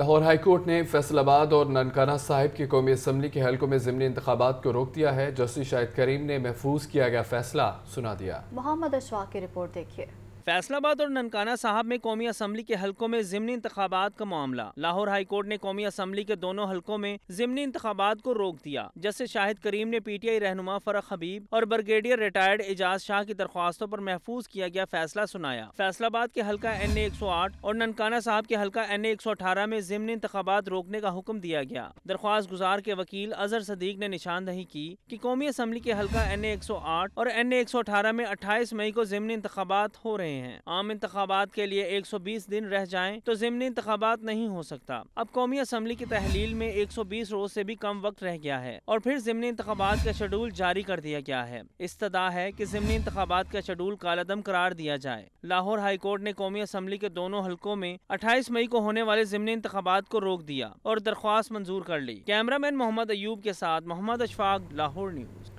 Lahore high court ने फैसलाबाद और ननकाना साहिब की कौमी असम्बली के हल्कों में ज़मनी इंतबात को रोक दिया है जस्टिस शाहिद करीम ने महफूज किया गया फैसला सुना दिया मोहम्मद अशवा की रिपोर्ट देखिए फैसलाबाद और ननकाना साहब में कौमी असम्बली के हल्कों में ज़मनी इंतबात का मामला लाहौर हाई कोर्ट ने कौमी असम्बली के दोनों हलकों में ज़मनी इंतबात को रोक दिया जस्टिस शाहिद करीम ने पी टी आई रहनुमा फरक हबीब और ब्रिगेडियर रिटायर्ड एजाज शाह की दरख्वास्तों पर महफूज किया गया फैसला सुनाया फैसलाबाद के हल्का एन ए एक सौ आठ और ननकाना साहब के हल्का एन ए एक सौ अठारह में ज़मनी इंतबात रोकने का हुक्म दिया गया दरख्वास्त गुजार के वकील अजहर सदीक ने निशानदही की की कौमी असम्बली के हल्का एन ए एक सौ आठ और एन ए एक सौ अठारह में अट्ठाईस मई को ज़मनी इंतबात हो रहे रहे हैं आम इंतबात के लिए 120 दिन रह जाएं तो जिमनी इंतबात नहीं हो सकता अब कौमी असम्बली की तहलील में 120 रोज से भी कम वक्त रह गया है और फिर ज़मनी इंतबात का शेड्यूल जारी कर दिया गया है इस्तः है की जिमनी इंतबात का शेड्यूल कालादम करार दिया जाए लाहौर हाईकोर्ट ने कौमी असम्बली के दोनों हल्कों में अट्ठाईस मई को होने वाले जिमनी इंतबात को रोक दिया और दरख्वास्त मंजूर कर ली कैमरा मैन मोहम्मद अयूब के साथ मोहम्मद अशफाक लाहौर न्यूज